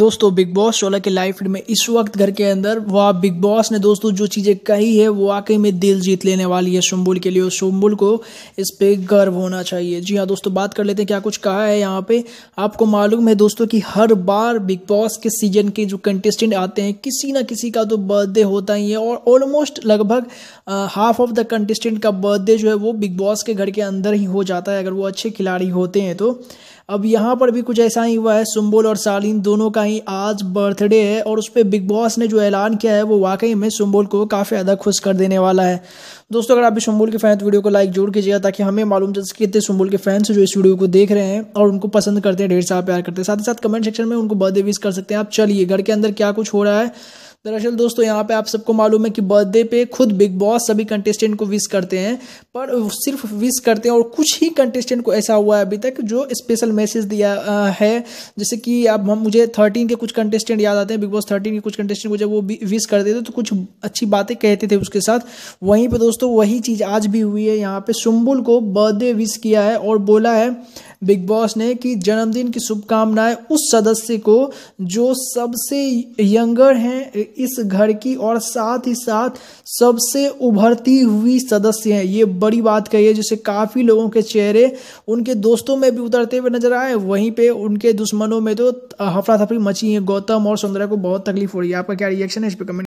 दोस्तों big boss शोला के life में इस वक्त घर के अंदर वह बिग बॉस ने दोस्तों जो चीज़ें कही है वो वाकई में दिल जीत लेने वाली है शुम्बुल के लिए और शुम्बुल को इस पे गर्व होना चाहिए जी हाँ दोस्तों बात कर लेते हैं क्या कुछ कहा है यहाँ पे आपको मालूम है दोस्तों कि हर बार बिग बॉस के सीजन के जो कंटेस्टेंट आते हैं किसी ना किसी का तो बर्थडे होता ही है और ऑलमोस्ट लगभग हाफ ऑफ द कंटेस्टेंट का बर्थडे जो है वो बिग बॉस के घर के अंदर ही हो जाता है अगर वो अच्छे खिलाड़ी होते हैं तो अब यहाँ पर भी कुछ ऐसा ही हुआ है सुम्बुल और सालीन दोनों का ही आज बर्थडे है और उस पर बिग बॉस ने जो ऐलान किया है वो वाकई में सुम्बुल को काफ़ी ज़्यादा खुश कर देने वाला है दोस्तों अगर आप भी शुम्बुल के फैन तो वीडियो को लाइक जरूर कीजिएगा ताकि हमें मालूम चल सके कितने शुम्बुल के फैंस जो इस वीडियो को देख रहे हैं और उनको पसंद करते हैं ढेर सारा प्यार करते हैं साथ ही साथ कमेंट सेक्शन में उनको बर्थडे विश कर सकते हैं आप चलिए घर के अंदर क्या कुछ हो रहा है दरअसल दोस्तों यहाँ पे आप सबको मालूम है कि बर्थडे पे खुद बिग बॉस सभी कंटेस्टेंट को विश करते हैं पर सिर्फ विश करते हैं और कुछ ही कंटेस्टेंट को ऐसा हुआ है अभी तक जो स्पेशल मैसेज दिया है जैसे कि अब हम मुझे थर्टीन के कुछ कंटेस्टेंट याद आते हैं बिग बॉस थर्टीन के कुछ कंटेस्टेंट को जब वो विश करते थे तो कुछ अच्छी बातें कहते थे उसके साथ वहीं पर दोस्तों दोस्तों वही चीज़ आज भी हुई है यहाँ पे सुम्बुल को बर्थडे विश किया है और बोला है बिग बॉस ने कि जन्मदिन की शुभकामनाएं उस सदस्य को जो सबसे यंगर हैं इस घर की और साथ ही साथ सबसे उभरती हुई सदस्य हैं ये बड़ी बात कही है जिसे काफ़ी लोगों के चेहरे उनके दोस्तों में भी उतरते हुए नजर आए वहीं पे उनके दुश्मनों में तो हफड़ा थफड़ी मची है गौतम और सुंदरा को बहुत तकलीफ हो रही है आपका क्या रिएक्शन है इस पर कमेंट